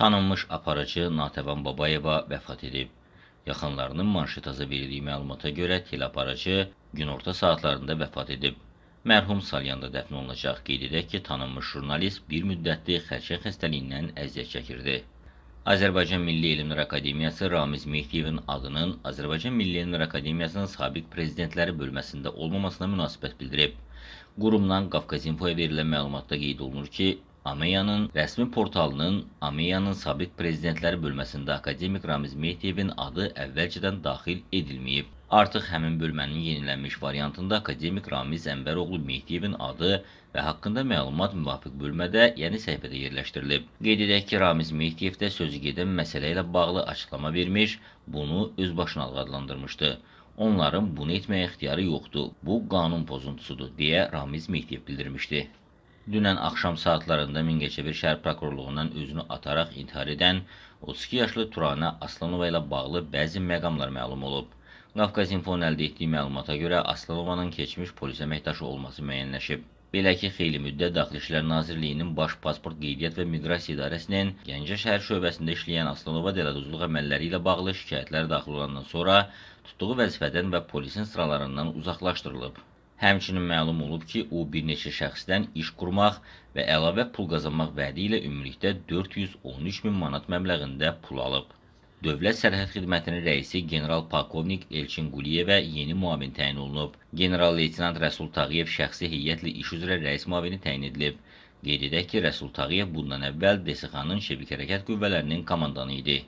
Tanınmış aparıcı Natəvan Babayeva vəfat edib. Yaxınlarının manşetaza verildiyi məlumata görə teleaparıcı günorta saatlarında vəfat edib. Mərhum Salyanda dəfn olunacaq. Qeyd edək ki, tanınmış jurnalist bir müddətli xərçəng xəstəliyindən əziyyət çəkirdi. Azərbaycan Milli Elmlər Akademiyası Ramiz Mehdiyevin adının Azərbaycan Milli Elmlər Akademiyasının sabiq prezidentləri bölməsində olmamasına münasibət bildirib. Qurumdan Qafqazinfoya verilən məlumatda qeyd olunur ki, AMEYA'nın rəsmi portalının AMEYA'nın sabit prezidentləri bölməsində akademik Ramiz Mehdiyevin adı əvvəlcədən daxil edilməyib. Artıq həmin bölmənin yenilənmiş variantında akademik Ramiz Əmbəroğlu Mehdiyevin adı və haqqında məlumat müvafiq bölmədə, yəni səhifədə yerləşdirilib. Qeyd edək ki, Ramiz Mehdiyev də sözü gedən məsələ ilə bağlı açıqlama vermiş, bunu öz başınalığı adlandırmışdı. Onların bunu etməyə ixtiyarı yoxdur, bu qanun pozuntusudur, deyə Ramiz Mehdiyev bildirmişdi dünən axşam saatlarında Mingəçevir şəhər prokurorluğundan özünü ataraq intihar edən 32 yaşlı Turana Aslanova ilə bağlı bəzi məqamlar məlum olub. Qafqaz Infon əldə etdiyi məlumata görə Aslanovanın keçmiş polis əməkdaşı olması müəyyənləşib. Belə ki, xeyli müddət Daxili İşlər Nazirliyinin Baş Pasport Qeydiyyat və Miqrasiya İdarəsinin Gəncə şəhər şöbəsində işləyən Aslanova dələduzluq əməlləri ilə bağlı şikayətlər daxil olandan sonra tutduğu vəzifədən və polisin sıralarından uzaqlaşdırılıb. Həmçinin məlum olub ki, o bir neçə şəxsdən iş qurmaq və əlavə pul qazanmaq vədi ilə ümumilikdə 413 min manat məbləğində pul alıb. Dövlət Sərhəd Xidmətinin rəisi general polkovnik Elçin Quliyevə yeni müavin təyin olunub. General leytenant Rəsul Tağıyev şəxsi heyətlə iş üzrə rəis müavini təyin edilib. Qeyd edək ki, Rəsul Tağıyev bundan əvvəl DSX-nın Şəbik Hərəkət Qüvvələrinin komandanı idi.